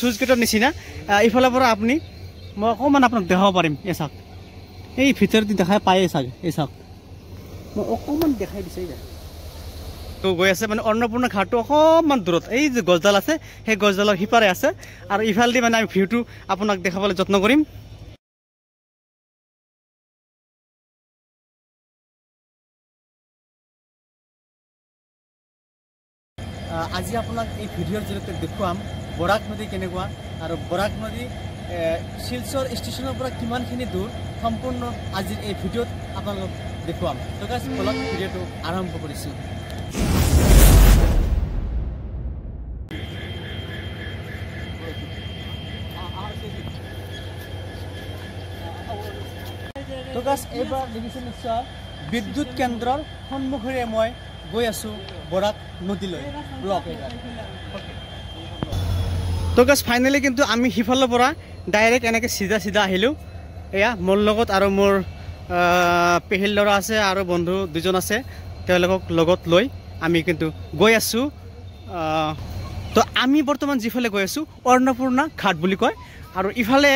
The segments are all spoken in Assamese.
চুইচ গেটৰ নিচিনা ইফালৰ পৰা আপুনি মই অকণমান আপোনাক দেখাব পাৰিম এই চাওক এই ভিতৰতে দেখাই পায়ে চাগে এই চাওক মই অকণমান দেখাই দিছে বিচাৰি গৈ আছে মানে অন্নপূৰ্ণা ঘাটটো অকণমান দূৰত এই যে গছডাল আছে সেই গছডালৰ সিপাৰে আছে আৰু ইফালেদি মানে আমি ভিউটো আপোনাক দেখাবলৈ যত্ন কৰিম আজি আপোনাক এই ভিডিঅ'ৰ জৰিয়তে দেখুৱাম বৰাক নদী কেনেকুৱা আৰু বৰাক নদী শিলচৰ ষ্টেচনৰ পৰা কিমানখিনি দূৰ সম্পূৰ্ণ আজিৰ এই ভিডিঅ'ত আপোনালোকক দেখুৱাম টকাচি ফলত ভিডিঅ'টো আৰম্ভ কৰিছোঁ টকাচ এইবাৰ দেখিছে নিশ্চয় বিদ্যুৎ কেন্দ্ৰৰ সন্মুখেৰে মই গৈ আছোঁ বৰাক নদীলৈ ব্লক এইবাৰ তো গেছ ফাইনেলি কিন্তু আমি সিফালৰ পৰা ডাইৰেক্ট এনেকৈ চিধা চিধা আহিলোঁ এয়া মোৰ লগত আৰু মোৰ পেহীৰ ল'ৰা আছে আৰু বন্ধু দুজন আছে তেওঁলোকক লগত লৈ আমি কিন্তু গৈ আছোঁ তো আমি বৰ্তমান যিফালে গৈ আছোঁ অৰ্ণপূৰ্ণা ঘাট বুলি কয় আৰু ইফালে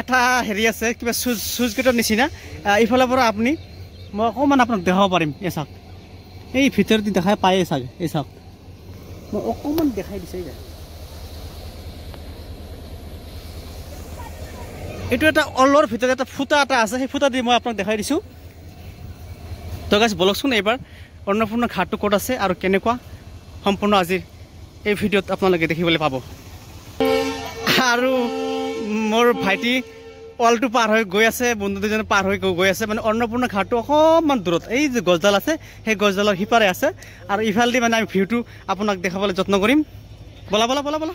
এটা হেৰি আছে কিবা চুজ গেটৰ নিচিনা ইফালৰ পৰা আপুনি মই অকণমান আপোনাক দেখাব পাৰিম এই চাওক এই ভিতৰতে দেখাই পায়েই চাগে এই চাওক মই অকণমান দেখাই দিছে এতিয়া এইটো এটা অলৰ ভিতৰত এটা ফুটা এটা আছে সেই ফুটা দি মই আপোনাক দেখাই দিছোঁ তো গাছ বলকচোন এইবাৰ অন্নপূৰ্ণা ঘাটটো ক'ত আছে আৰু কেনেকুৱা সম্পূৰ্ণ আজি এই ভিডিঅ'ত আপোনালোকে দেখিবলৈ পাব আৰু মোৰ ভাইটি অলটো পাৰ হৈ গৈ আছে বন্ধু দুজনে পাৰ হৈ গৈ আছে মানে অন্নপূৰ্ণা ঘাটটো অকণমান দূৰত এই যে গছডাল আছে সেই গছডালৰ সিপাৰে আছে আৰু ইফালেদি মানে আমি ভিউটো আপোনাক দেখাবলৈ যত্ন কৰিম বলা বলা বলা বলা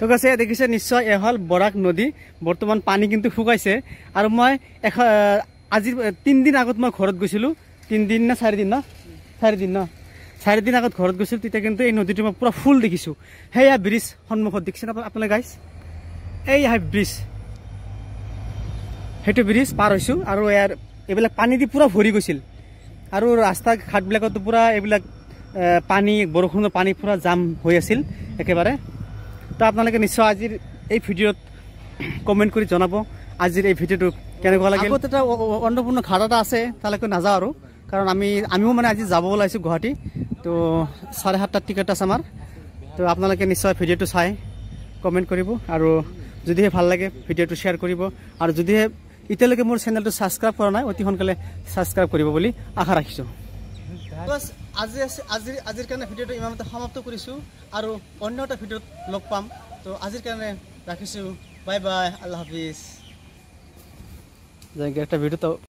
ঠিক আছে দেখিছে নিশ্চয় এ হল বৰাক নদী বৰ্তমান পানী কিন্তু শুকাইছে আৰু মই এখ আজিৰ তিনিদিন আগত মই ঘৰত গৈছিলোঁ তিনিদিন ন চাৰিদিন ন চাৰিদিন ন চাৰিদিন আগত ঘৰত গৈছিলোঁ তেতিয়া কিন্তু এই নদীটো মই পূৰা ফুল দেখিছোঁ সেয়া ব্ৰিজ সন্মুখত দেখিছে দেখছে আপোনালোকে গাইস এই ব্ৰিজ সেইটো ব্ৰিজ পাৰ হৈছোঁ আৰু ইয়াৰ এইবিলাক পানী দি পূৰা ভৰি গৈছিল আৰু ৰাস্তা ঘাটবিলাকতো পূৰা এইবিলাক পানী বৰষুণৰ পানী পূৰা জাম হৈ আছিল একেবাৰে তো আপোনালোকে নিশ্চয় আজিৰ এই ভিডিঅ'ত কমেণ্ট কৰি জনাব আজিৰ এই ভিডিঅ'টো কেনেকুৱা লাগে এটা অন্নপূৰ্ণ ঘাট এটা আছে তালৈকে নাযাওঁ আৰু কাৰণ আমি আমিও মানে আজি যাব ওলাইছোঁ গুৱাহাটী তো চাৰে সাতটাৰ টিকেট আছে আমাৰ তো আপোনালোকে নিশ্চয় ভিডিঅ'টো চাই কমেণ্ট কৰিব আৰু যদিহে ভাল লাগে ভিডিঅ'টো শ্বেয়াৰ কৰিব আৰু যদিহে এতিয়ালৈকে মোৰ চেনেলটো ছাবস্ক্ৰাইব কৰা নাই অতি সোনকালে ছাবস্ক্ৰাইব কৰিব বুলি আশা ৰাখিছোঁ আজি আজিৰ আজিৰ কাৰণে ভিডিঅ'টো ইমানতে সমাপ্ত কৰিছোঁ আৰু অন্য এটা ভিডিঅ'ত লগ পাম তো আজিৰ কাৰণে ৰাখিছোঁ বাই বাই আল্লাহ হাফিজ একটা ভিডিঅ' তো